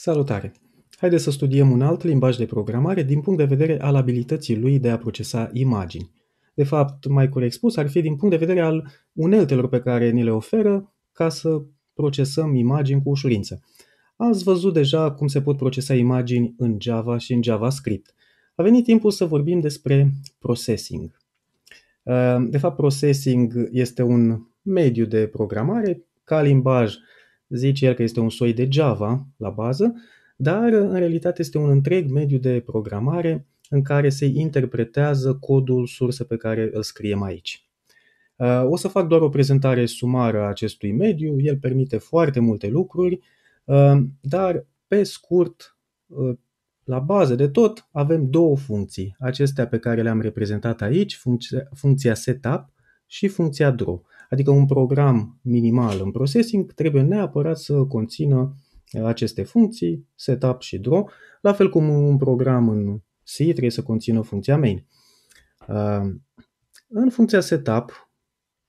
Salutare! Haideți să studiem un alt limbaj de programare din punct de vedere al abilității lui de a procesa imagini. De fapt, mai corect spus, ar fi din punct de vedere al uneltelor pe care ni le oferă ca să procesăm imagini cu ușurință. Ați văzut deja cum se pot procesa imagini în Java și în JavaScript. A venit timpul să vorbim despre processing. Eh, de fapt, processing este un mediu de programare ca limbaj Zice el că este un soi de Java la bază, dar în realitate este un întreg mediu de programare în care se interpretează codul sursă pe care îl scriem aici. Uh, o să fac doar o prezentare sumară a acestui mediu, el permite foarte multe lucruri, uh, dar pe scurt, uh, la bază de tot, avem două funcții, acestea pe care le-am reprezentat aici, funcția, funcția setup și funcția draw. Adică un program minimal în processing trebuie neapărat să conțină aceste funcții, setup și draw, la fel cum un program în C trebuie să conțină funcția main. Uh, în funcția setup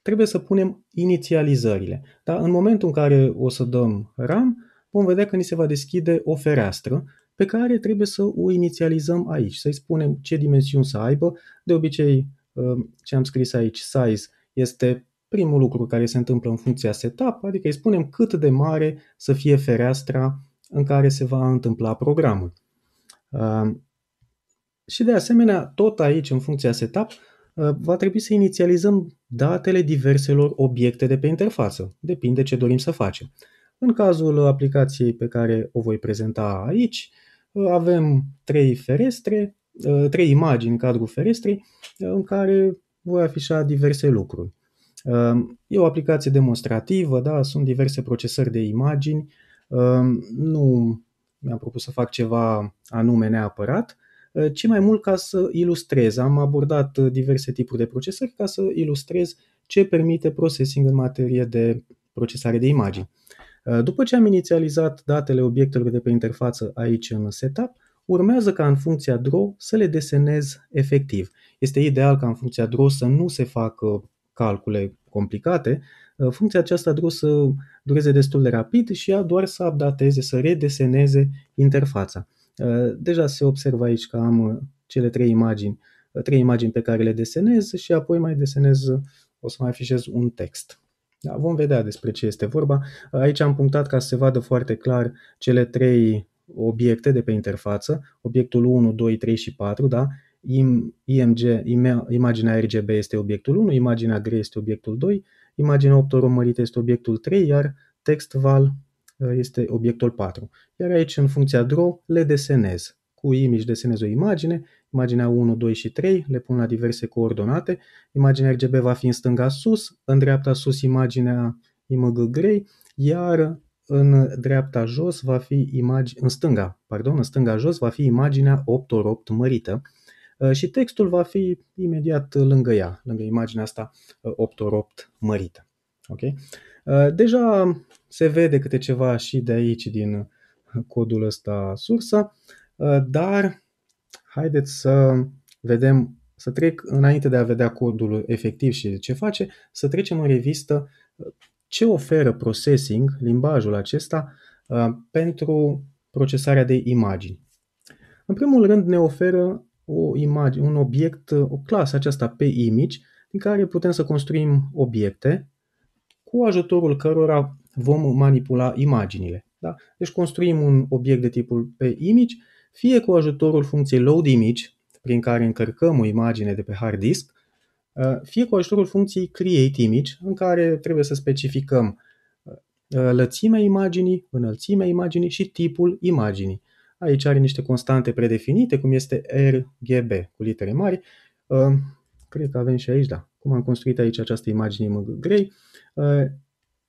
trebuie să punem inițializările. Da? În momentul în care o să dăm RAM, vom vedea că ni se va deschide o fereastră pe care trebuie să o inițializăm aici, să-i spunem ce dimensiuni să aibă. De obicei, uh, ce am scris aici, size, este primul lucru care se întâmplă în funcția setup, adică îi spunem cât de mare să fie fereastra în care se va întâmpla programul. Uh, și de asemenea, tot aici, în funcția setup, uh, va trebui să inițializăm datele diverselor obiecte de pe interfață. Depinde ce dorim să facem. În cazul aplicației pe care o voi prezenta aici, uh, avem trei ferestre, uh, trei imagini în cadrul ferestrei în care voi afișa diverse lucruri. Ehm, e o aplicație demonstrativă, da, sunt diverse procesări de imagini, ehm, nu mi-am propus să fac ceva anume neapărat, eh, ci mai mult ca să ilustrez. Am abordat eh, diverse tipuri de procesări ca să ilustrez ce permite processing în materie de procesare de imagini. Eh, după ce am inițializat datele obiectelor de pe interfață aici în setup, urmează ca în funcția draw să le desenez efectiv. Este ideal ca în funcția draw să nu se facă calcule complicate, uh, funcția aceasta a să dureze destul de rapid și ea doar să updateze, să redeseneze interfața. Uh, deja se observă aici că am uh, cele trei imagini, trei imagini pe care le desenez și apoi mai desenez, o să mai afișez un text. Da, vom vedea despre ce este vorba. Aici am punctat ca să se vadă foarte clar cele trei obiecte de pe interfață, obiectul 1, 2, 3 și 4, da? IMG, imaginea RGB este obiectul 1, imaginea gri este obiectul 2, imaginea optoromărită este obiectul 3, iar text val uh, este obiectul 4. Iar aici, în funcția draw, le desenez. Cu image desenez o imagine, imaginea 1, 2 și 3, le pun la diverse coordonate, imaginea RGB va fi în stânga sus, în dreapta sus imaginea img grei, iar în dreapta jos va fi imagine, în stânga, pardon, în stânga jos va fi imaginea 8 ori 8 mărită, Uh, și textul va fi imediat lângă ea, lângă imaginea asta 8 x 8 mărită. Okay? Uh, deja se vede câte ceva și de aici din codul ăsta sursă, uh, dar haideți să vedem, să trec înainte de a vedea codul efectiv și ce face, să trecem în revistă ce oferă processing, limbajul acesta, pentru procesarea de imagini. În primul rând ne oferă o imagine, un obiect, o clasă aceasta pe image, din care putem să construim obiecte cu ajutorul cărora vom manipula imaginile. Da? Deci construim un obiect de tipul pe image, fie cu ajutorul funcției load image, prin care încărcăm o imagine de pe hard disk, uh, fie cu ajutorul funcției create image, în care trebuie să specificăm uh, lățimea imaginii, înălțimea imaginii și tipul imaginii. Aici are niște constante predefinite, cum este RGB cu litere mari. Ehm, cred că avem și aici, da. Cum am construit aici această imagine în grei, ehm,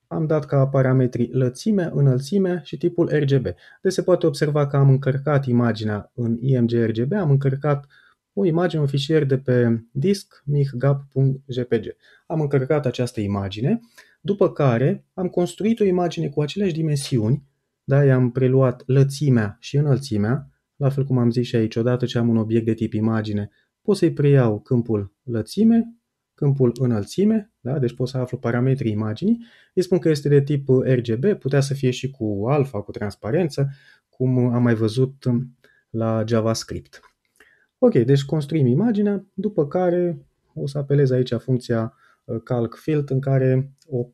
am dat ca parametri lățime, înălțime și tipul RGB. Deci se poate observa că am încărcat imaginea în IMG RGB, am încărcat o imagine, un fișier de pe disc micgap.jpg. Am încărcat această imagine, după care am construit o imagine cu aceleași dimensiuni, da, i-am preluat lățimea și înălțimea, la fel cum am zis și aici, odată ce am un obiect de tip imagine, pot să-i preiau câmpul lățime, câmpul înălțime, da? deci pot să aflu parametrii imaginii. Îi spun că este de tip RGB, putea să fie și cu alfa, cu transparență, cum am mai văzut la JavaScript. Ok, deci construim imaginea, după care o să apelez aici funcția uh, calc field în care o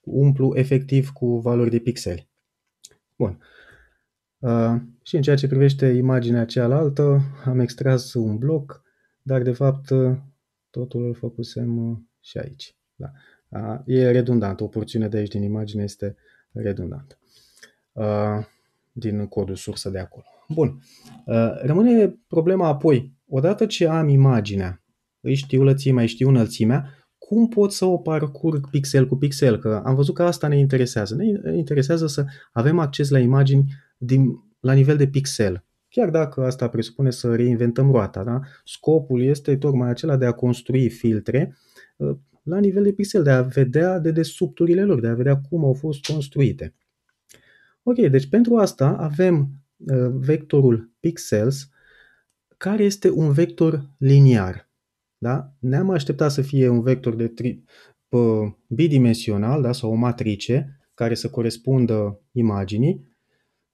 umplu efectiv cu valori de pixeli. Bun. Uh, și în ceea ce privește imaginea cealaltă, am extras un bloc, dar de fapt uh, totul îl făcusem uh, și aici. Da. Uh, e redundant, o porțiune de aici din imagine este redundantă. Uh, din codul sursă de acolo. Bun. Uh, rămâne problema apoi. Odată ce am imaginea, îi știu lățimea, îi știu înălțimea, cum pot să o parcurg pixel cu pixel, că am văzut că asta ne interesează. Ne interesează să avem acces la imagini din, la nivel de pixel, chiar dacă asta presupune să reinventăm roata. Da? Scopul este tocmai acela de a construi filtre uh, la nivel de pixel, de a vedea de desubturile lor, de a vedea cum au fost construite. Ok, deci pentru asta avem uh, vectorul pixels, care este un vector liniar da? ne-am așteptat să fie un vector de tri, pă, bidimensional da? sau o matrice care să corespundă imaginii,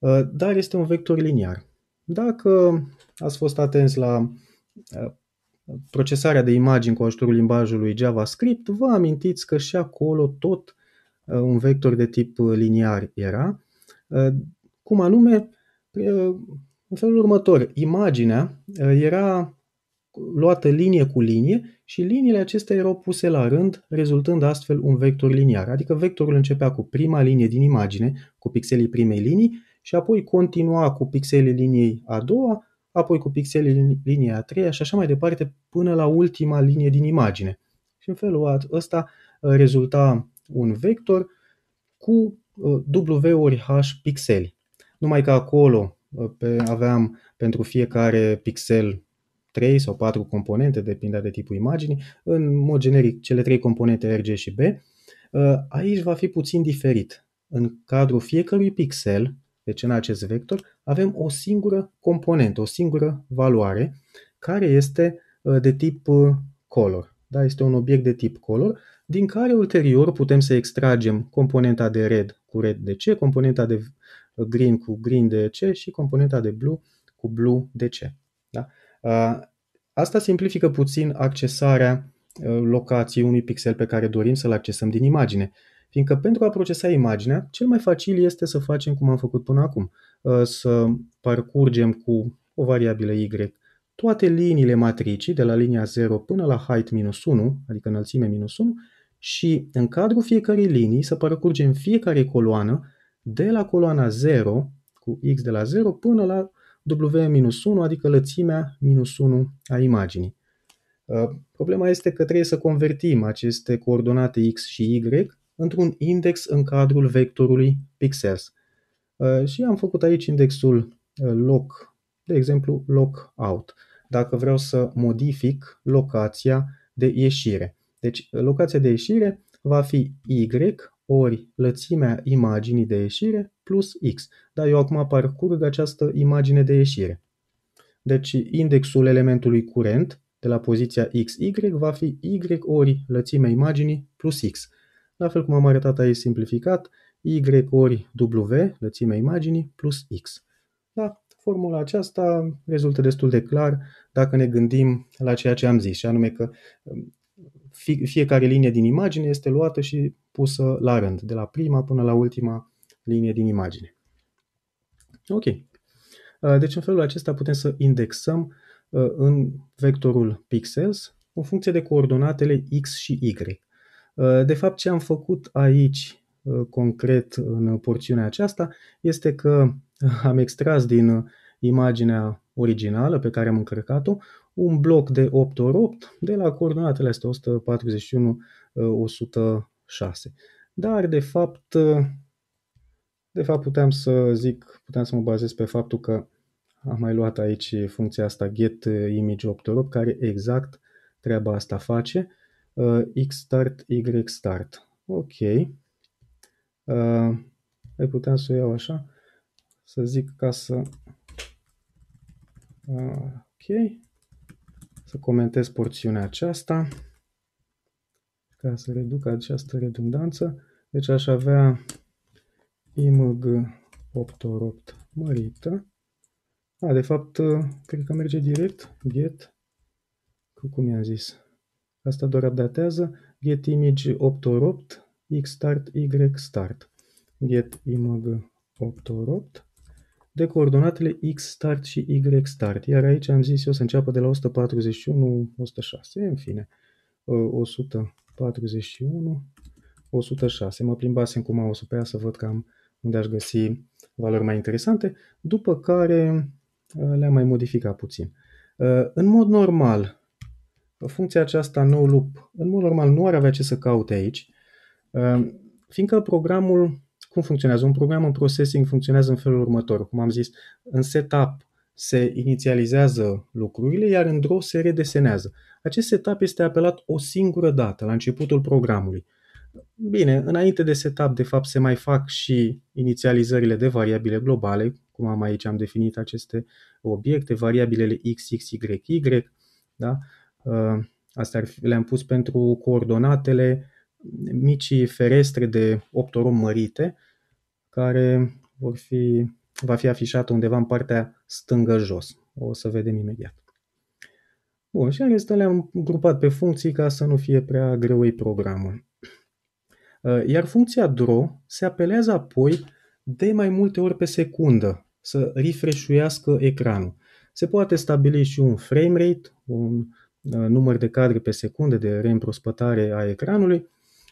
ă, dar este un vector liniar. Dacă ați fost atenți la ă, procesarea de imagini cu ajutorul limbajului JavaScript, vă amintiți că și acolo tot ă, un vector de tip liniar era. Cum anume, în felul următor, imaginea era luată linie cu linie și liniile acestea erau puse la rând, rezultând astfel un vector liniar. Adică vectorul începea cu prima linie din imagine, cu pixelii primei linii, și apoi continua cu pixelii liniei a doua, apoi cu pixelii liniei a treia și așa mai departe până la ultima linie din imagine. Și în felul ăsta uh, rezulta un vector cu uh, W ori H pixeli. Numai că acolo uh, pe, aveam pentru fiecare pixel 3 sau 4 componente, depinde de tipul imaginii, în mod generic cele 3 componente RG și B, ă, aici va fi puțin diferit. În cadrul fiecărui pixel, deci în acest vector, avem o singură componentă, o singură valoare, care este ă, de tip ă, color. Da? Este un obiect de tip color, din care ulterior putem să extragem componenta de red cu red de ce componenta de green cu green de ce și componenta de blue cu blue de ce Da? Uh, asta simplifică puțin accesarea uh, locației unui pixel pe care dorim să-l accesăm din imagine. Fiindcă pentru a procesa imaginea, cel mai facil este să facem cum am făcut până acum. Uh, să parcurgem cu o variabilă Y toate liniile matricii, de la linia 0 până la height minus 1, adică înălțime minus 1, și în cadrul fiecărei linii să parcurgem fiecare coloană de la coloana 0 cu x de la 0 până la W-1, adică lățimea minus 1 a imaginii. Uh, problema este că trebuie să convertim aceste coordonate X și Y într-un index în cadrul vectorului pixels. Uh, și am făcut aici indexul uh, loc, de exemplu loc out, dacă vreau să modific locația de ieșire. Deci locația de ieșire va fi Y ori lățimea imaginii de ieșire plus X. Da, eu acum parcurg această imagine de ieșire. Deci indexul elementului curent de la poziția XY va fi Y ori lățimea imaginii plus X. La fel cum am arătat aici simplificat, Y ori W, lățimea imaginii, plus X. Da, formula aceasta rezultă destul de clar dacă ne gândim la ceea ce am zis, și anume că um, fiecare linie din imagine este luată și pusă la rând, de la prima până la ultima linie din imagine. Ok. Uh, deci în felul acesta putem să indexăm uh, în vectorul pixels în funcție de coordonatele X și Y. Uh, de fapt, ce am făcut aici concret în porțiunea aceasta este că am extras din imaginea originală pe care am încărcat-o un bloc de 8 ori 8 de la coordonatele astea 141 106. Dar, de fapt, de fapt, puteam să zic, puteam să mă bazez pe faptul că am mai luat aici funcția asta get image obtorop, care exact treaba asta face. Uh, x start, y start. Ok. Uh, ai puteam să o iau așa, să zic ca să... Uh, ok. Să comentez porțiunea aceasta ca să reduc această redundanță. Deci aș avea img 888 mărită. A, de fapt, ă, cred că merge direct get, cum i-am zis. Asta doar updatează get image 888 x start y start. Get img 888 de coordonatele x start și y start. Iar aici am zis eu să înceapă de la 141, 106, în fine, 141, ă, 106. Mă plimbasem cu mouse-ul pe ea să văd că am unde aș găsi valori mai interesante, după care uh, le-am mai modificat puțin. Uh, în mod normal, funcția aceasta nou loop, în mod normal nu ar avea ce să caute aici, uh, fiindcă programul, cum funcționează? Un program în processing funcționează în felul următor. Cum am zis, în setup se inițializează lucrurile, iar în draw se redesenează. Acest setup este apelat o singură dată, la începutul programului. Bine, înainte de setup, de fapt, se mai fac și inițializările de variabile globale, cum am aici, am definit aceste obiecte, variabilele x, x, y, y, da? Uh, astea le-am pus pentru coordonatele micii ferestre de 8 ori mărite, care vor fi, va fi afișată undeva în partea stângă jos. O să vedem imediat. Bun, și în rest le-am grupat pe funcții ca să nu fie prea greu programul. Ă, iar funcția draw se apelează apoi de mai multe ori pe secundă să refreshuiască ecranul. Se poate stabili și un frame rate, un ă, număr de cadre pe secundă de reîmprospătare a ecranului,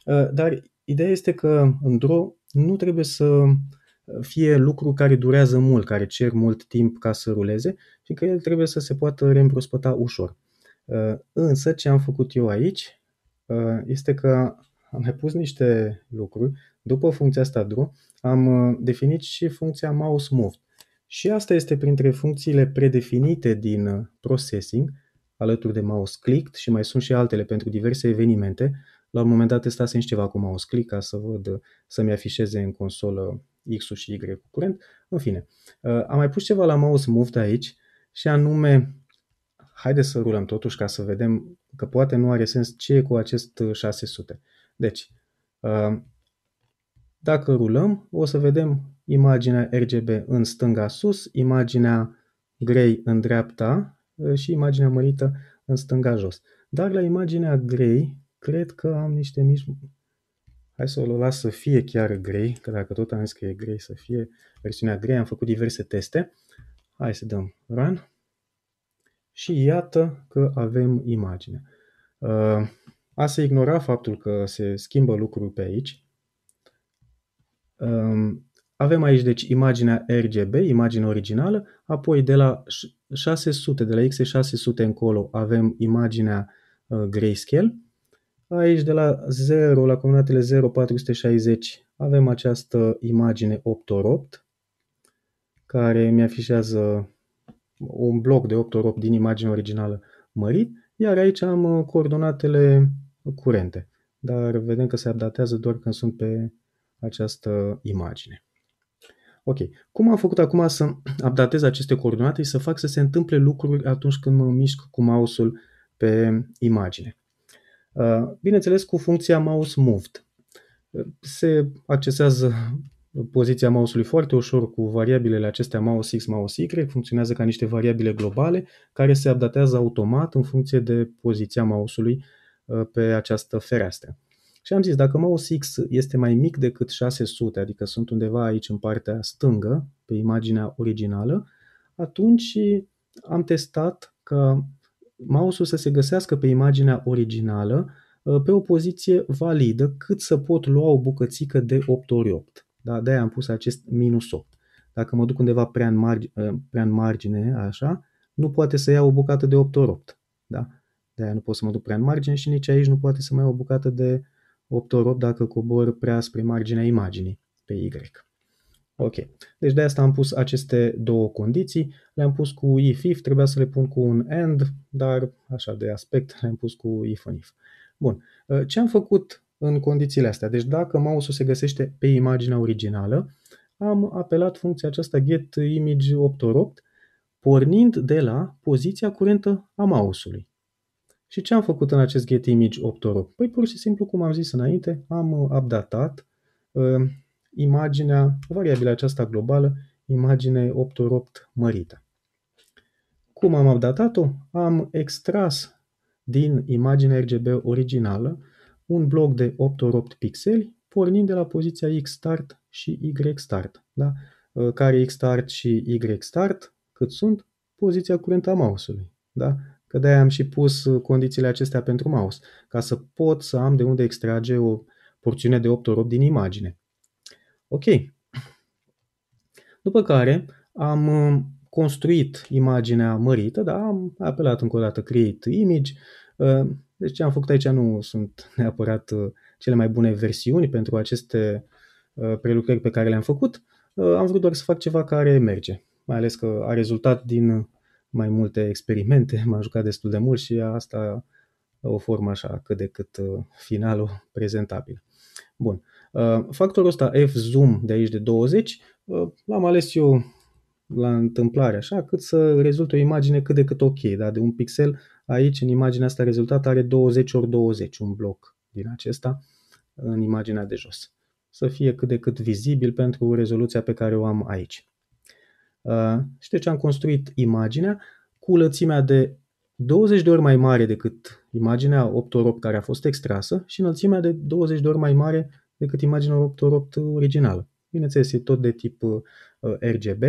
ă, dar ideea este că în draw nu trebuie să fie lucru care durează mult, care cer mult timp ca să ruleze fiindcă el trebuie să se poată reîmprospăta ușor. Însă ce am făcut eu aici este că am mai pus niște lucruri. După funcția asta draw, am uh, definit și funcția mouse move. Și asta este printre funcțiile predefinite din uh, processing, alături de mouse clicked și mai sunt și altele pentru diverse evenimente. La un moment dat testasem și ceva cu mouse click ca să văd uh, să-mi afișeze în consolă X-ul și Y curent. În fine, am mai pus ceva la mouse move de aici și anume, haide să rulăm totuși ca să vedem că poate nu are sens ce e cu acest 600. Deci, uh, dacă rulăm, o să vedem imaginea RGB în stânga sus, imaginea grei în dreapta uh, și imaginea mărită în stânga jos. Dar la imaginea grei, cred că am niște mici... Hai să o las să fie chiar grei, că dacă tot am zis că e grei să fie versiunea grei, am făcut diverse teste. Hai să dăm run. Și iată că avem imagine. Uh, a se ignora faptul că se schimbă lucruri pe aici. Avem aici, deci, imaginea RGB, imagine originală, apoi de la 600, de la X600 încolo avem imaginea uh, grayscale. Aici, de la 0, la coordonatele 0, 460, avem această imagine 8 x 8, care mi afișează un bloc de 8 x 8 din imaginea originală mărit, iar aici am uh, coordonatele curente, dar vedem că se updatează doar când sunt pe această imagine. Ok, cum am făcut acum să updatez aceste coordonate și să fac să se întâmple lucruri atunci când mă mișc cu mouse-ul pe imagine? Uh, bineînțeles cu funcția mouse moved. Se accesează poziția mouse-ului foarte ușor cu variabilele acestea mouse X, mouse Y, funcționează ca niște variabile globale care se updatează automat în funcție de poziția mouse-ului Uh, pe această fereastră. Și am zis, dacă mouse X este mai mic decât 600, adică sunt undeva aici în partea stângă, pe imaginea originală, atunci am testat că mouse-ul să se găsească pe imaginea originală uh, pe o poziție validă cât să pot lua o bucățică de 8 ori 8. Da? De-aia am pus acest minus 8. Dacă mă duc undeva prea în, margine, uh, prea în margine, așa, nu poate să iau o bucată de 8 ori 8. Da? de nu pot să mă duc prea în margine și nici aici nu poate să mai iau o bucată de 8 ori 8 dacă cobor prea spre marginea imaginii pe Y. Ok, deci de asta am pus aceste două condiții, le-am pus cu if if, trebuia să le pun cu un and, dar așa de aspect le-am pus cu if on if. Bun, ă, ce am făcut în condițiile astea? Deci dacă mouse-ul se găsește pe imaginea originală, am apelat funcția aceasta get image 8 ori 8, pornind de la poziția curentă a mouse-ului. Și ce am făcut în acest get image optorop? Păi pur și simplu, cum am zis înainte, am uh, updatat uh, imaginea, variabila aceasta globală, imagine 8.8 mărită. Cum am updatat-o? Am extras din imaginea RGB originală un bloc de 8.8 pixeli, pornind de la poziția X start și Y start. Da? Uh, care X start și Y start, cât sunt, poziția curentă a mouse-ului. Da? Că de-aia am și pus condițiile acestea pentru mouse, ca să pot să am de unde extrage o porțiune de 8 ori 8 din imagine. Ok. După care am uh, construit imaginea mărită, da, am apelat încă o dată Create Image. Uh, deci ce am făcut aici nu sunt neapărat uh, cele mai bune versiuni pentru aceste prelucrări pe care le-am făcut. Am vrut doar să fac ceva care merge, mai ales că a rezultat din mai multe experimente, m-am jucat destul de mult și asta o formă așa cât de cât uh, finalul prezentabil. Bun. Uh, factorul ăsta f-zoom de aici de 20 uh, l-am ales eu la întâmplare așa cât să rezulte o imagine cât de cât ok, da? de un pixel aici în imaginea asta rezultat are 20 ori 20, un bloc din acesta în imaginea de jos. Să fie cât de cât vizibil pentru rezoluția pe care o am aici. Uh, și deci am construit imaginea cu lățimea de 20 de ori mai mare decât imaginea 8 8 care a fost extrasă și înălțimea de 20 de ori mai mare decât imaginea 8 8 originală. Bineînțeles, e tot de tip uh, RGB.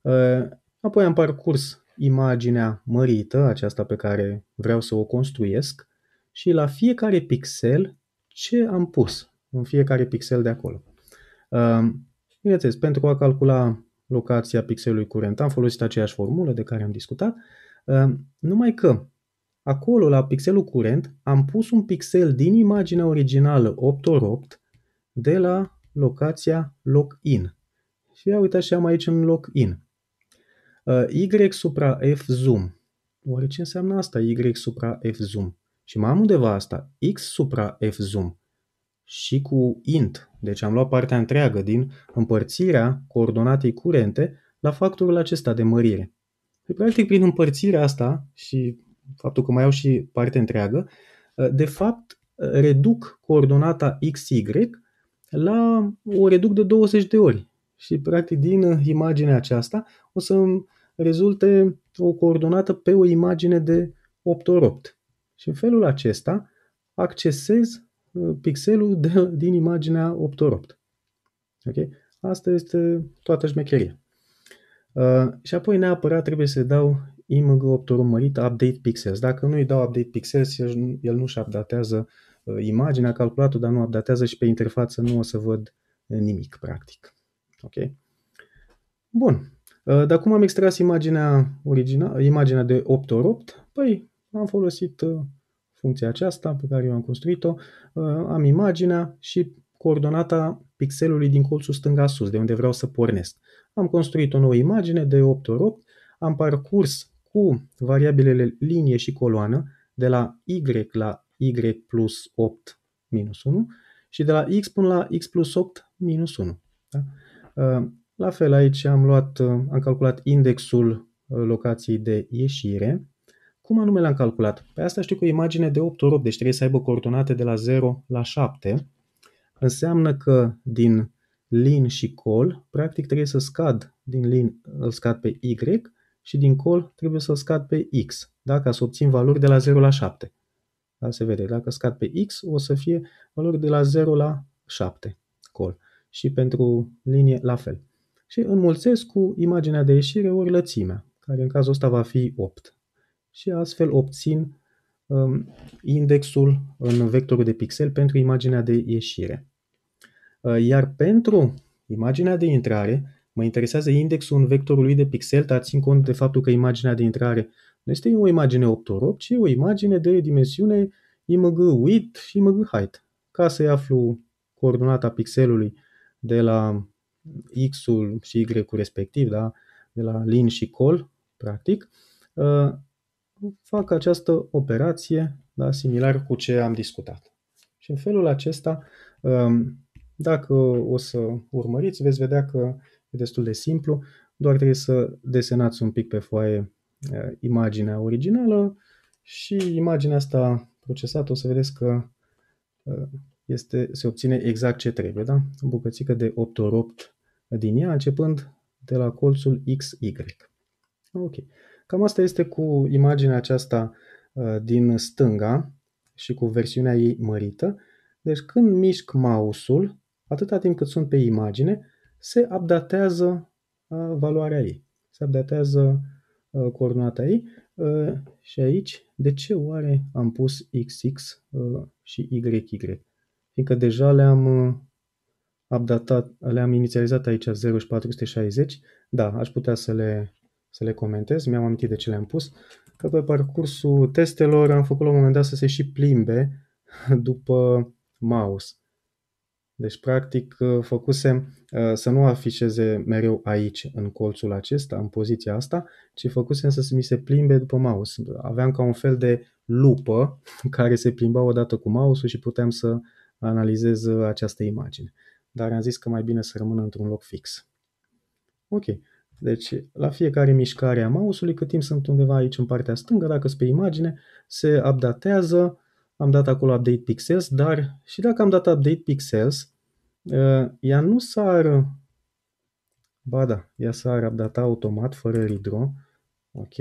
Uh, apoi am parcurs imaginea mărită, aceasta pe care vreau să o construiesc, și la fiecare pixel ce am pus în fiecare pixel de acolo. Bineînțeles, pentru a calcula locația pixelului curent. Am folosit aceeași formulă de care am discutat, ehm, numai că acolo la pixelul curent am pus un pixel din imaginea originală 8 ori 8 de la locația login. Și ia uitați și am aici un login. Ehm, y supra F zoom. Oare ce înseamnă asta Y supra F zoom? Și mai am undeva asta, X supra F zoom și cu int, deci am luat partea întreagă din împărțirea coordonatei curente la factorul acesta de mărire. Și păi, practic prin împărțirea asta și faptul că mai au și parte întreagă, de fapt reduc coordonata XY la o reduc de 20 de ori. Și practic din imaginea aceasta o să rezulte o coordonată pe o imagine de 8 ori 8. Și în felul acesta accesez pixelul de, din imaginea 8 x 8. Okay? Asta este toată șmecheria. Uh, și apoi neapărat trebuie să dau img 8 ori mărit update pixels. Dacă nu i dau update pixels, el, el nu-și updatează uh, imaginea, calculatul, dar nu updatează și pe interfață nu o să văd uh, nimic, practic. Ok? Bun. Uh, dar cum am extras imaginea, original, imaginea de 8 x 8? Păi, am folosit uh, funcția aceasta pe care eu am construit-o, uh, am imaginea și coordonata pixelului din colțul stânga sus, de unde vreau să pornesc. Am construit o nouă imagine de 8 ori 8, am parcurs cu variabilele linie și coloană de la Y la Y plus 8 minus 1 și de la X până la X plus 8 minus 1. Da? Uh, la fel aici am luat, uh, am calculat indexul locației de ieșire cum anume l-am calculat? Pe asta știu că o imagine de 8 ori 8, deci trebuie să aibă coordonate de la 0 la 7. Înseamnă că din lin și col, practic trebuie să scad din lin, îl scad pe Y și din col trebuie să scad pe X, da? ca să obțin valori de la 0 la 7. Da? Se vede, dacă scad pe X o să fie valori de la 0 la 7 col și pentru linie la fel. Și înmulțesc cu imaginea de ieșire ori lățimea, care în cazul ăsta va fi 8 și astfel obțin um, indexul în vectorul de pixel pentru imaginea de ieșire. Uh, iar pentru imaginea de intrare, mă interesează indexul în vectorul lui de pixel, dar țin cont de faptul că imaginea de intrare nu este o imagine 8 8 ci o imagine de dimensiune img width și img height. Ca să-i aflu coordonata pixelului de la x-ul și y-ul respectiv, da? de la lin și col, practic, uh, fac această operație da, similar cu ce am discutat. Și în felul acesta, um, dacă o să urmăriți, veți vedea că e destul de simplu, doar trebuie să desenați un pic pe foaie uh, imaginea originală și imaginea asta procesată o să vedeți că uh, este, se obține exact ce trebuie, da? O bucățică de 8 ori 8 din ea, începând de la colțul XY. Ok. Cam asta este cu imaginea aceasta uh, din stânga și cu versiunea ei mărită. Deci când mișc mouse-ul, atâta timp cât sunt pe imagine, se updatează uh, valoarea ei. Se updatează uh, coordonata ei și aici de ce oare am pus XX și YY? Fiindcă deja le-am updatat, le-am inițializat aici 0 și 460, da, aș putea să le să le comentez. Mi-am amintit de ce le-am pus. Că pe parcursul testelor am făcut la un moment dat să se și plimbe după mouse. Deci, practic, ă, făcusem ă, să nu afișeze mereu aici, în colțul acesta, în poziția asta, ci făcusem să mi se plimbe după mouse. Aveam ca un fel de lupă care se plimba odată cu mouse-ul și puteam să analizez ă, această imagine. Dar am zis că mai bine să rămână într-un loc fix. Ok, deci, la fiecare mișcare a mouse-ului, cât timp sunt undeva aici în partea stângă, dacă sunt pe imagine, se updatează. Am dat acolo update pixels, dar și dacă am dat update pixels, eh, ea nu s-ar... Ba da, ea s-ar updata automat, fără redraw. Ok.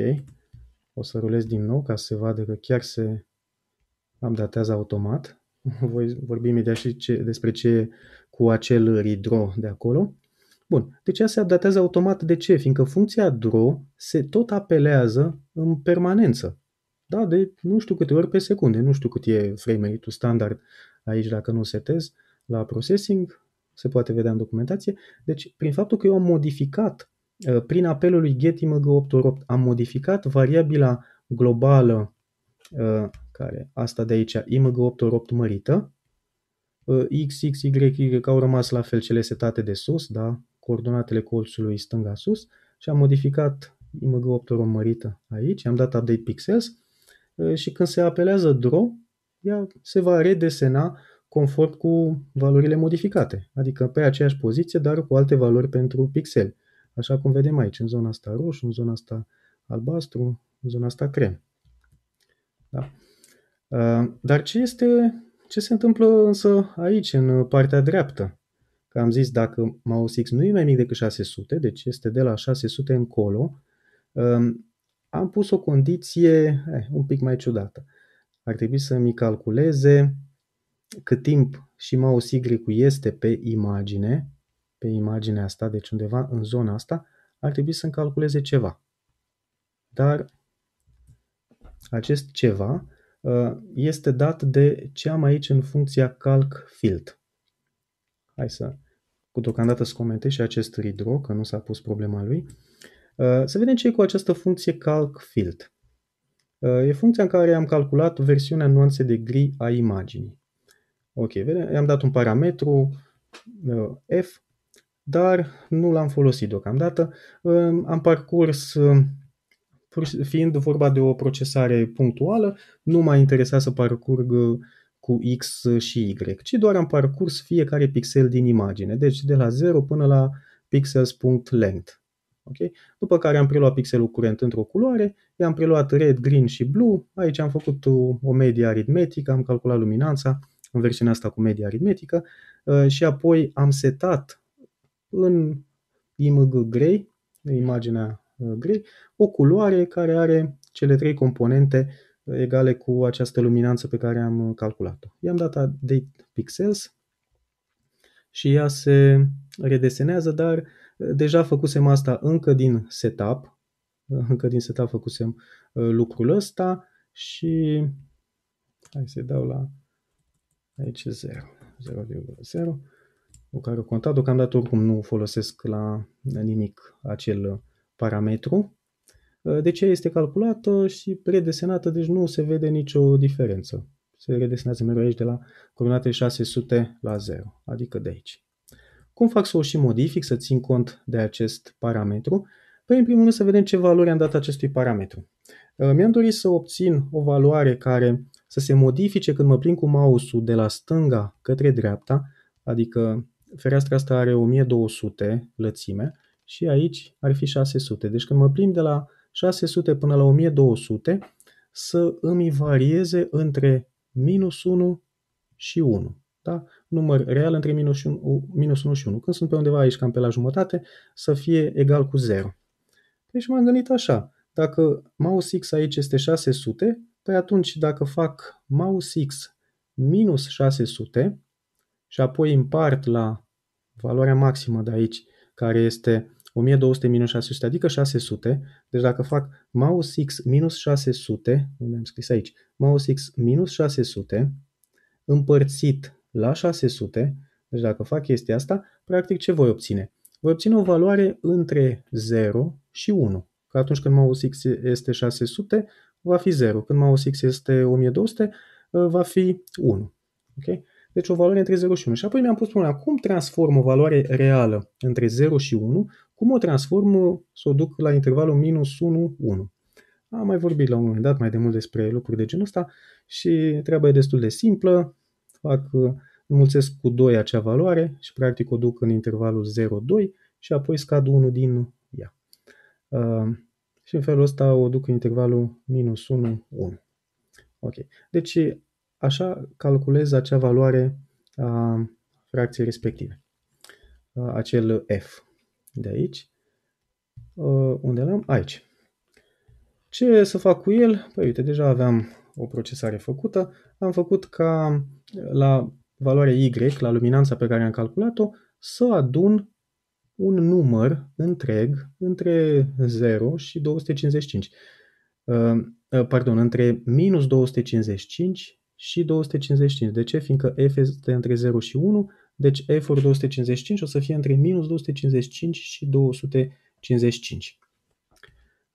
O să rulez din nou ca să se vadă că chiar se updatează automat. Voi vorbi imediat și ce, despre ce cu acel redraw de acolo. Bun, deci ea se updatează automat. De ce? Fiindcă funcția draw se tot apelează în permanență. Da, de nu știu câte ori pe secunde. Nu știu cât e frame rate standard aici dacă nu setez la processing, se poate vedea în documentație. Deci, prin faptul că eu am modificat, uh, prin apelul lui getimg888, am modificat variabila globală, uh, care asta de aici, img888 mărită, uh, x, x, y, y au rămas la fel cele setate de sus, da, coordonatele colțului stânga sus și am modificat img8 mărită aici, am dat update pixels și când se apelează draw, ea se va redesena conform cu valorile modificate, adică pe aceeași poziție, dar cu alte valori pentru pixel, așa cum vedem aici, în zona asta roșu, în zona asta albastru, în zona asta crem. Da. Dar ce, este, ce se întâmplă însă aici, în partea dreaptă? că am zis dacă mouse X nu e mai mic decât 600, deci este de la 600 încolo, um, am pus o condiție eh, un pic mai ciudată. Ar trebui să-mi calculeze cât timp și mouse Y este pe imagine, pe imaginea asta, deci undeva în zona asta, ar trebui să-mi calculeze ceva. Dar acest ceva uh, este dat de ce am aici în funcția calc field hai să deocamdată să comentez și acest redraw, că nu s-a pus problema lui. Uh, să vedem ce e cu această funcție calc field. Uh, e funcția în care am calculat versiunea nuanțe de gri a imaginii. Ok, vedem, i-am dat un parametru uh, F, dar nu l-am folosit deocamdată. Um, am parcurs, um, fiind vorba de o procesare punctuală, nu m-a interesat să parcurg cu X și Y, ci doar am parcurs fiecare pixel din imagine, deci de la 0 până la pixels.length. Okay? După care am preluat pixelul curent într-o culoare, i-am preluat red, green și blue, aici am făcut o medie aritmetică, am calculat luminanța în versiunea asta cu medie aritmetică uh, și apoi am setat în img grey, imaginea uh, grey, o culoare care are cele trei componente egale cu această luminanță pe care am uh, calculat-o. I-am dat date pixels și ea se redesenează, dar uh, deja făcusem asta încă din setup, uh, încă din setup făcusem lucrul ăsta și hai să dau la aici 0, 0, cu care o contat, deocamdată oricum nu folosesc la nimic acel parametru Ă, de ce este calculată și predesenată, deci nu se vede nicio diferență. Se redesenează mereu aici de la coordonate 600 la 0, adică de aici. Cum fac să o și modific, să țin cont de acest parametru? Păi, în primul rând, să vedem ce valoare am dat acestui parametru. Ă, mi-am dorit să obțin o valoare care să se modifice când mă plin cu mouse-ul de la stânga către dreapta, adică fereastra asta are 1200 lățime și aici ar fi 600. Deci când mă plim de la 600 până la 1200 să îmi varieze între minus 1 și 1. Da? Număr real între minus 1, minus 1 și 1. Când sunt pe undeva aici, cam pe la jumătate, să fie egal cu 0. Deci m-am gândit așa. Dacă mouse x aici este 600, păi atunci dacă fac mouse x minus 600 și apoi împart la valoarea maximă de aici, care este 1200 minus 600, adică 600. Deci dacă fac mouse x minus 600, unde am scris aici, mouse x minus 600, împărțit la 600, deci dacă fac chestia asta, practic ce voi obține? Voi obține o valoare între 0 și 1. Că atunci când mouse x este 600, va fi 0. Când mouse x este 1200, va fi 1. Okay? deci o valoare între 0 și 1. Și apoi mi-am pus problema, cum transform o valoare reală între 0 și 1, cum o transform, să o duc la intervalul minus 1, 1. Am mai vorbit la un moment dat mai de mult despre lucruri de genul ăsta și treaba e destul de simplă. Fac, uh, înmulțesc cu 2 acea valoare și practic o duc în intervalul 0, 2 și apoi scad 1 din ea. Uh, și în felul ăsta o duc în intervalul minus 1, 1. Ok. Deci Așa calculez acea valoare a fracției respective, acel f de aici. Unde l-am? Aici. Ce să fac cu el? Păi uite, deja aveam o procesare făcută. Am făcut ca la valoarea y, la luminanța pe care am calculat-o, să adun un număr întreg între 0 și 255. Pardon, între minus 255 și 255. De ce? Fiindcă f este între 0 și 1, deci f ori 255 o să fie între minus 255 și 255.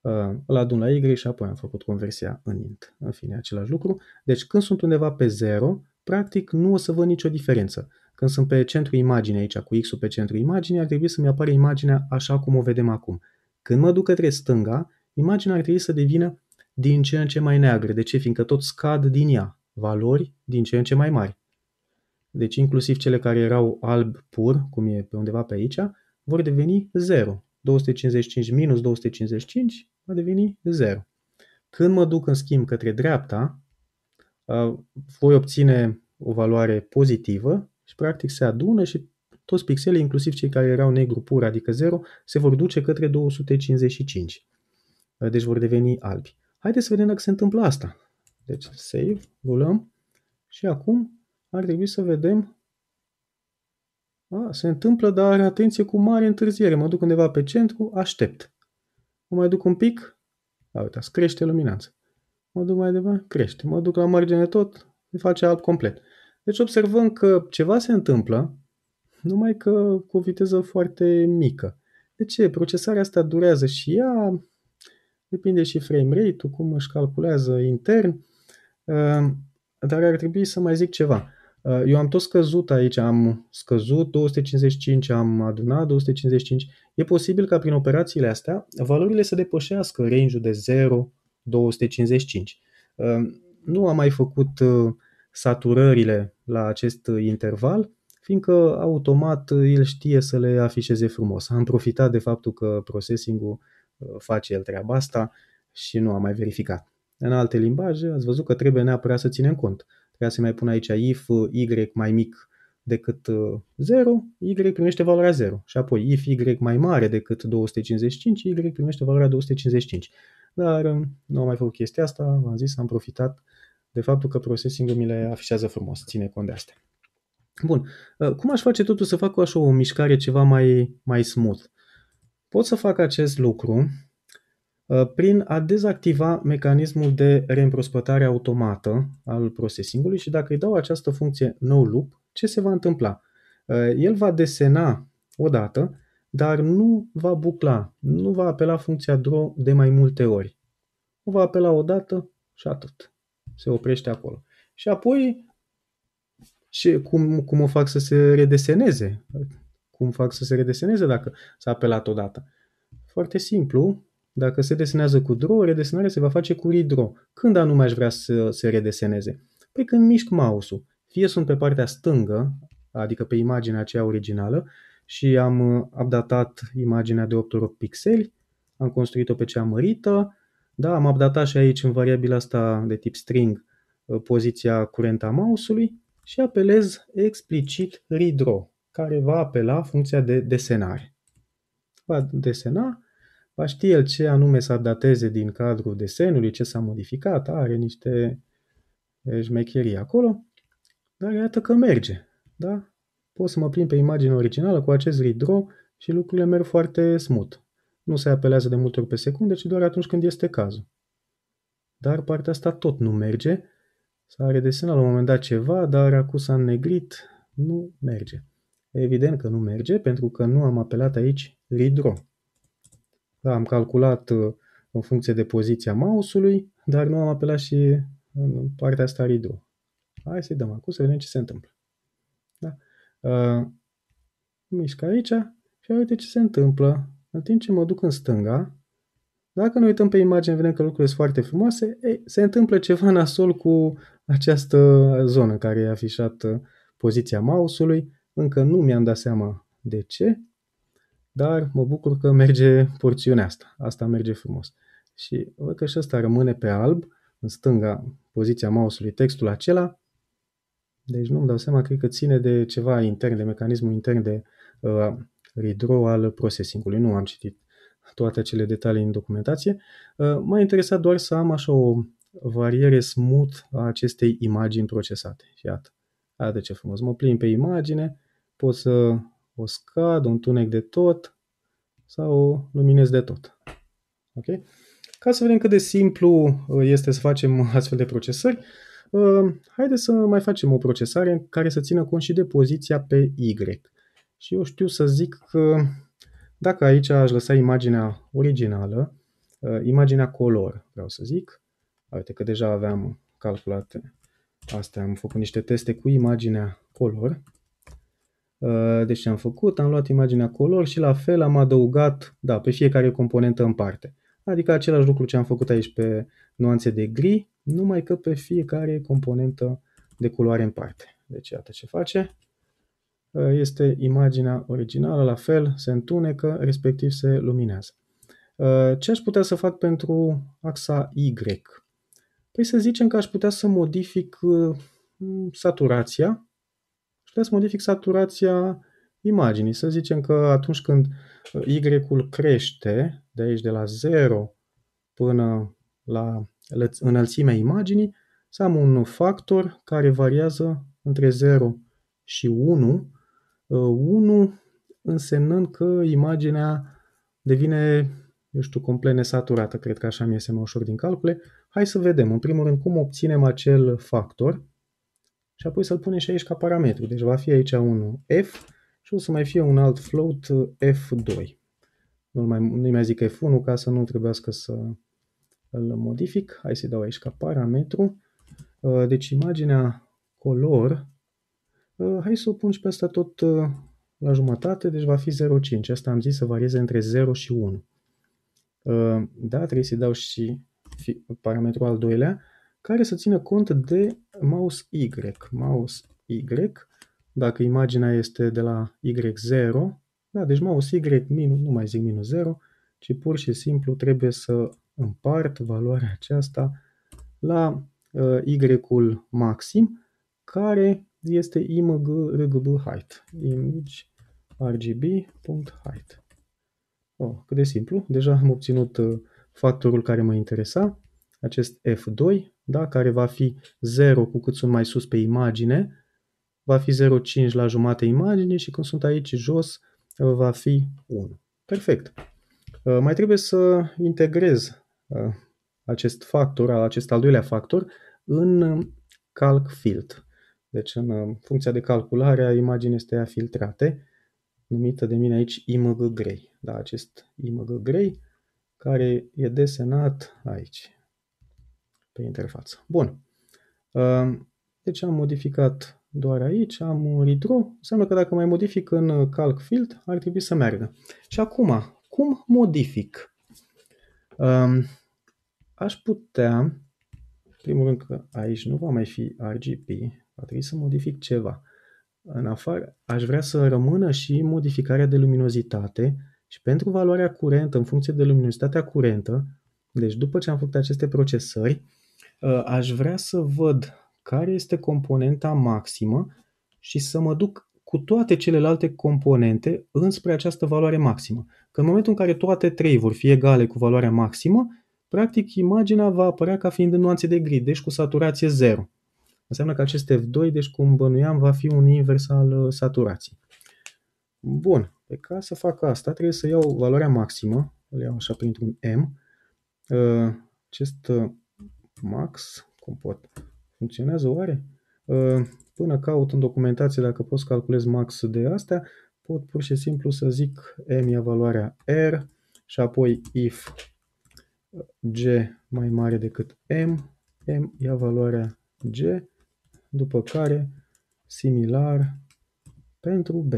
Uh, la adun la y și apoi am făcut conversia în int. În fine, același lucru. Deci când sunt undeva pe 0, practic nu o să văd nicio diferență. Când sunt pe centru imagine aici, cu x-ul pe centru imagine, ar trebui să-mi apare imaginea așa cum o vedem acum. Când mă duc către stânga, imaginea ar trebui să devină din ce în ce mai neagră. De ce? Fiindcă tot scad din ea valori din ce în ce mai mari. Deci inclusiv cele care erau alb pur, cum e pe undeva pe aici, vor deveni 0. 255 minus 255 va deveni 0. Când mă duc în schimb către dreapta, voi obține o valoare pozitivă și practic se adună și toți pixelii, inclusiv cei care erau negru pur, adică 0, se vor duce către 255. Deci vor deveni albi. Haideți să vedem dacă se întâmplă asta. Deci save, rulăm și acum ar trebui să vedem a, se întâmplă, dar atenție cu mare întârziere. Mă duc undeva pe centru, aștept. Mă mai duc un pic, a, uitați, crește luminanță. Mă duc mai departe, crește. Mă duc la margine tot, îi face alb complet. Deci observăm că ceva se întâmplă, numai că cu o viteză foarte mică. De ce? Procesarea asta durează și ea, depinde și frame rate-ul, cum își calculează intern. Dar ar trebui să mai zic ceva. Eu am tot scăzut aici, am scăzut 255, am adunat 255. E posibil ca prin operațiile astea valorile să depășească range-ul de 0, 255. Nu am mai făcut uh, saturările la acest uh, interval, fiindcă automat uh, el știe să le afișeze frumos. Am profitat de faptul că processing-ul face el treaba asta și nu am mai verificat în alte limbaje, ați văzut că trebuie neapărat să ținem cont. Trebuie să mai pun aici if y mai mic decât 0, uh, y primește valoarea 0. Și apoi if y mai mare decât 255, y primește valoarea 255. Dar uh, nu am mai făcut chestia asta, v-am zis, am profitat de faptul că processing mi le afișează frumos, ține cont de astea. Bun, uh, cum aș face totul să fac așa o mișcare ceva mai, mai smooth? Pot să fac acest lucru Uh, prin a dezactiva mecanismul de reîmprospătare automată al procesingului și dacă îi dau această funcție no loop, ce se va întâmpla? Uh, el va desena odată, dar nu va bucla, nu va apela funcția draw de mai multe ori. O va apela odată și atât. Se oprește acolo. Și apoi, și cum, cum o fac să se redeseneze? Cum fac să se redeseneze dacă s-a apelat odată? Foarte simplu, dacă se desenează cu draw, redesenarea se va face cu redraw. Când anume aș vrea să se redeseneze? Păi când mișc mouse-ul. Fie sunt pe partea stângă, adică pe imaginea aceea originală, și am uh, updatat imaginea de 8 ori pixeli, am construit-o pe cea mărită, da, am updatat și aici în variabila asta de tip string uh, poziția curentă a mouse-ului și apelez explicit redraw, care va apela funcția de desenare. Va desena va ști el ce anume să dateze din cadrul desenului, ce s-a modificat, are niște șmecherii acolo, dar iată că merge. Da? Pot să mă prind pe imaginea originală cu acest ridro și lucrurile merg foarte smut. Nu se apelează de multe ori pe secunde, ci doar atunci când este cazul. Dar partea asta tot nu merge. S-a redesenat la un moment dat ceva, dar acum s-a negrit, nu merge. Evident că nu merge, pentru că nu am apelat aici ridro. Da, am calculat uh, în funcție de poziția mouse-ului, dar nu am apelat și în partea asta redo. Hai să-i dăm acum să vedem ce se întâmplă. Da? Uh, mișc aici și uite ce se întâmplă. În timp ce mă duc în stânga, dacă ne uităm pe imagine, vedem că lucrurile sunt foarte frumoase, ei, se întâmplă ceva nasol cu această zonă care e afișată poziția mouse-ului. Încă nu mi-am dat seama de ce, dar mă bucur că merge porțiunea asta. Asta merge frumos. Și văd că și asta rămâne pe alb, în stânga poziția mouse-ului, textul acela. Deci nu-mi dau seama, cred că ține de ceva intern, de mecanismul intern de uh, redraw al processing-ului. Nu am citit toate acele detalii în documentație. Uh, m-a interesat doar să am așa o variere smooth a acestei imagini procesate. Și iată, iată ce frumos. Mă plin pe imagine, pot să o scad, un tunec de tot sau luminez de tot. Ok? Ca să vedem cât de simplu uh, este să facem astfel de procesări, uh, haideți să mai facem o procesare care să țină cont și de poziția pe Y. Și eu știu să zic că dacă aici aș lăsa imaginea originală, uh, imaginea color, vreau să zic, uite că deja aveam calculate astea, am făcut niște teste cu imaginea color, Uh, deci ce am făcut? Am luat imaginea color și la fel am adăugat da, pe fiecare componentă în parte. Adică același lucru ce am făcut aici pe nuanțe de gri, numai că pe fiecare componentă de culoare în parte. Deci iată ce face. Uh, este imaginea originală, la fel, se întunecă, respectiv se luminează. Uh, ce aș putea să fac pentru axa Y? Păi să zicem că aș putea să modific saturația, putea să modific saturația imaginii. Să zicem că atunci când uh, Y-ul crește de aici de la 0 până la înălțimea imaginii, să am un factor care variază între 0 și 1, 1 uh, însemnând că imaginea devine, eu știu, complet nesaturată, cred că așa mi e mai ușor din calcule. Hai să vedem, în primul rând, cum obținem acel factor și apoi să-l punem și aici ca parametru. Deci va fi aici un F și o să mai fie un alt float F2. Nu mai, nu mai zic F1 ca să nu trebuiască să îl modific. Hai să-i dau aici ca parametru. Uh, deci imaginea color, uh, hai să o pun și pe asta tot uh, la jumătate, deci va fi 0,5. Asta am zis să varieze între 0 și 1. Da, trebuie să-i dau și parametrul al doilea care să țină cont de mouse Y. Mouse Y, dacă imaginea este de la Y0, da, deci mouse Y, minus, nu mai zic minus 0, ci pur și simplu trebuie să împart valoarea aceasta la uh, Y-ul maxim, care este img rgb height, image rgb.height. Oh, cât de simplu, deja am obținut uh, factorul care mă interesa, acest F2, da? care va fi 0 cu cât sunt mai sus pe imagine, va fi 0,5 la jumate imagine și când sunt aici jos va fi 1. Perfect. Uh, mai trebuie să integrez uh, acest factor, acest al doilea factor, în uh, calc field. Deci în funcția de calculare a imaginii este a filtrate, numită de mine aici img grey. Da, acest img grey care e desenat aici pe interfață. Bun. Ehm, deci am modificat doar aici, am un redraw. Înseamnă că dacă mai modific în uh, calc field, ar trebui să meargă. Și acum, cum modific? Ehm, aș putea, primul rând că aici nu va mai fi RGB, va trebui să modific ceva. În afară, aș vrea să rămână și modificarea de luminozitate și pentru valoarea curentă, în funcție de luminozitatea curentă, deci după ce am făcut aceste procesări, Ă, aș vrea să văd care este componenta maximă și să mă duc cu toate celelalte componente înspre această valoare maximă. Că în momentul în care toate trei vor fi egale cu valoarea maximă, practic imaginea va apărea ca fiind în nuanțe de gri, deci cu saturație 0. Înseamnă că acest F2, deci cum bănuiam, va fi un invers al ă, saturației. Bun, pe ca să fac asta, trebuie să iau valoarea maximă, îl iau așa printr-un M. Ă, acest max, cum pot, funcționează oare? Uh, până caut în documentație dacă pot să calculez max de astea, pot pur și simplu să zic m ia valoarea r și apoi if g mai mare decât m, m ia valoarea g, după care similar pentru b.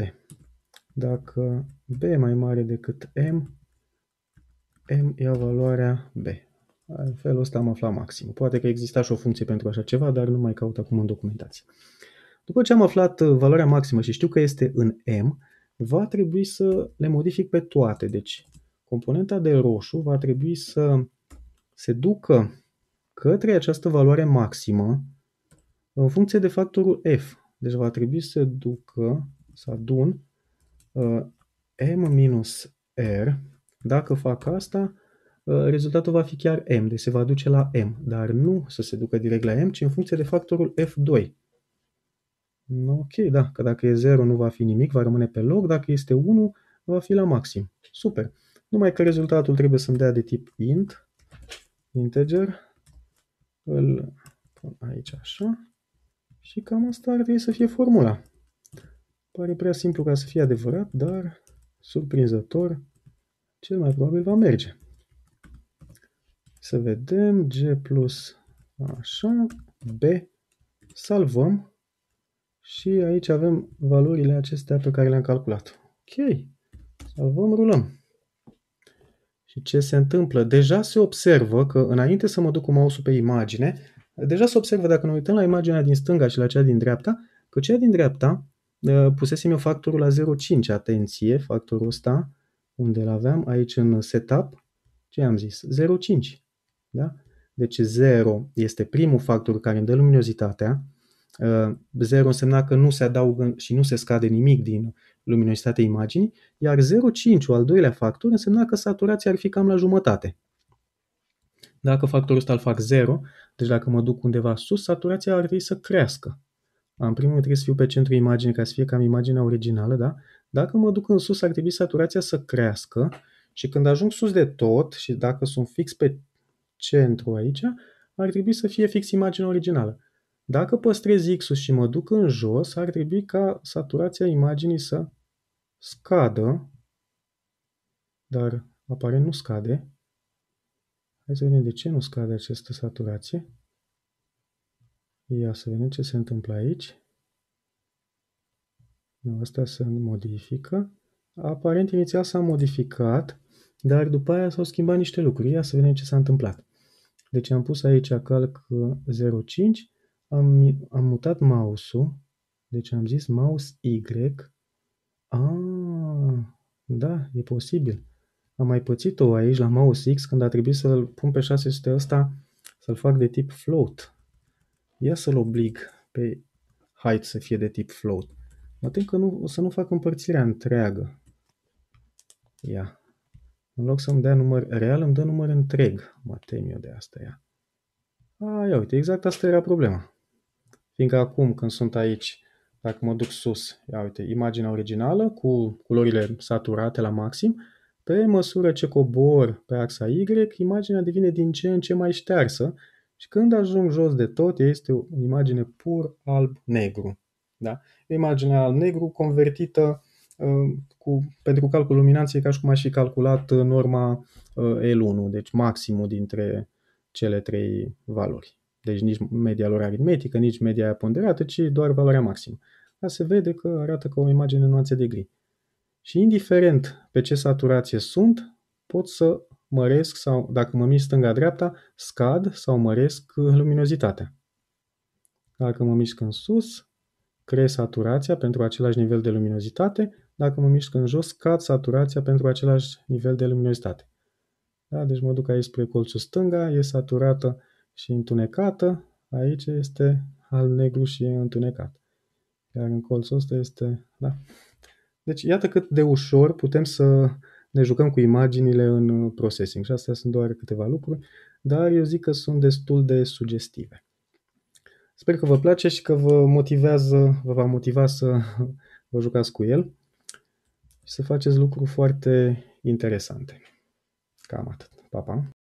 Dacă b mai mare decât m, m ia valoarea b. În felul ăsta am aflat maxim. Poate că exista și o funcție pentru așa ceva, dar nu mai caut acum în documentație. După ce am aflat uh, valoarea maximă și știu că este în M, va trebui să le modific pe toate. Deci, componenta de roșu va trebui să se ducă către această valoare maximă în funcție de factorul F. Deci va trebui să ducă, să adun uh, M minus R. Dacă fac asta, Uh, rezultatul va fi chiar M, deci se va duce la M, dar nu să se ducă direct la M, ci în funcție de factorul F2. Ok, da, că dacă e 0 nu va fi nimic, va rămâne pe loc, dacă este 1 va fi la maxim. Super! Numai că rezultatul trebuie să-mi dea de tip int, integer, îl pun aici așa și cam asta ar trebui să fie formula. Pare prea simplu ca să fie adevărat, dar surprinzător cel mai probabil va merge. Să vedem G plus așa, B, salvăm și aici avem valorile acestea pe care le-am calculat. Ok, salvăm, rulăm. Și ce se întâmplă? Deja se observă că înainte să mă duc cu mouse pe imagine, deja se observă dacă ne uităm la imaginea din stânga și la cea din dreapta, că cea din dreapta uh, pusesem eu factorul la 0,5, atenție, factorul ăsta, unde l aveam aici în setup, ce am zis? Da? Deci 0 este primul factor care îmi dă luminozitatea. 0 uh, însemna că nu se adaugă și nu se scade nimic din luminozitatea imaginii, iar 0,5, al doilea factor, însemna că saturația ar fi cam la jumătate. Dacă factorul ăsta îl fac 0, deci dacă mă duc undeva sus, saturația ar trebui să crească. În primul rând trebuie să fiu pe centru imagine ca să fie cam imaginea originală, da? Dacă mă duc în sus, ar trebui saturația să crească și când ajung sus de tot și dacă sunt fix pe centru aici, ar trebui să fie fix imaginea originală. Dacă păstrez X-ul și mă duc în jos, ar trebui ca saturația imaginii să scadă, dar aparent nu scade. Hai să vedem de ce nu scade această saturație. Ia să vedem ce se întâmplă aici. Asta se modifică. Aparent inițial s-a modificat, dar după aia s-au schimbat niște lucruri. Ia să vedem ce s-a întâmplat. Deci am pus aici calc 05, eh, am, am mutat mouse-ul, deci am zis mouse Y. Ah, da, e posibil. Am mai pățit-o aici la mouse X când a trebuit să-l pun pe 600 ăsta, să-l fac de tip float. Ia să-l oblig pe height să fie de tip float. Mă tem că nu, o să nu fac împărțirea întreagă. Ia. În loc să-mi dea număr real, îmi dă număr întreg. Mă tem eu de asta ia. A, ia uite, exact asta era problema. Fiindcă acum, când sunt aici, dacă mă duc sus, ia uite, imaginea originală cu culorile saturate la maxim, pe măsură ce cobor pe axa Y, imaginea devine din ce în ce mai ștearsă și când ajung jos de tot, este o imagine pur alb-negru. Da? Imaginea alb-negru convertită Ă, cu, pentru calcul luminanței ca și cum aș fi calculat uh, norma uh, L1, deci maximul dintre cele trei valori. Deci nici media lor aritmetică, nici media ponderată, ci doar valoarea maximă. Dar se vede că arată ca o imagine în nuanțe de gri. Și indiferent pe ce saturație sunt, pot să măresc sau, dacă mă mișc stânga-dreapta, scad sau măresc uh, luminozitatea. Dacă mă mișc în sus, cresc saturația pentru același nivel de luminozitate, dacă mă mișc în jos, cad saturația pentru același nivel de luminozitate. Da? Deci mă duc aici spre colțul stânga, e saturată și întunecată, aici este al negru și e întunecat. Iar în colțul ăsta este... Da? Deci iată cât de ușor putem să ne jucăm cu imaginile în processing și astea sunt doar câteva lucruri, dar eu zic că sunt destul de sugestive. Sper că vă place și că vă motivează, vă va motiva să vă jucați cu el să faceți lucruri foarte interesante. Cam atât. Pa, pa!